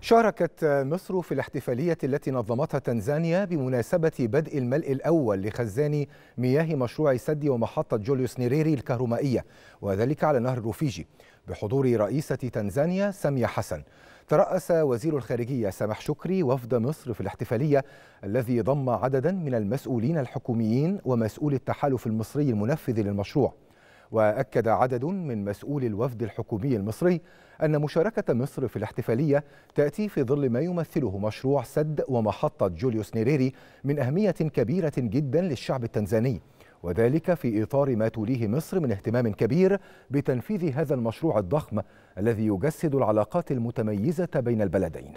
شاركت مصر في الاحتفالية التي نظمتها تنزانيا بمناسبة بدء الملء الأول لخزان مياه مشروع سد ومحطة جوليوس نيريري الكهرمائية وذلك على نهر روفيجي بحضور رئيسة تنزانيا سامية حسن ترأس وزير الخارجية سامح شكري وفد مصر في الاحتفالية الذي ضم عددا من المسؤولين الحكوميين ومسؤول التحالف المصري المنفذ للمشروع وأكد عدد من مسؤولي الوفد الحكومي المصري أن مشاركة مصر في الاحتفالية تأتي في ظل ما يمثله مشروع سد ومحطة جوليوس نيريري من أهمية كبيرة جدا للشعب التنزاني وذلك في إطار ما توليه مصر من اهتمام كبير بتنفيذ هذا المشروع الضخم الذي يجسد العلاقات المتميزة بين البلدين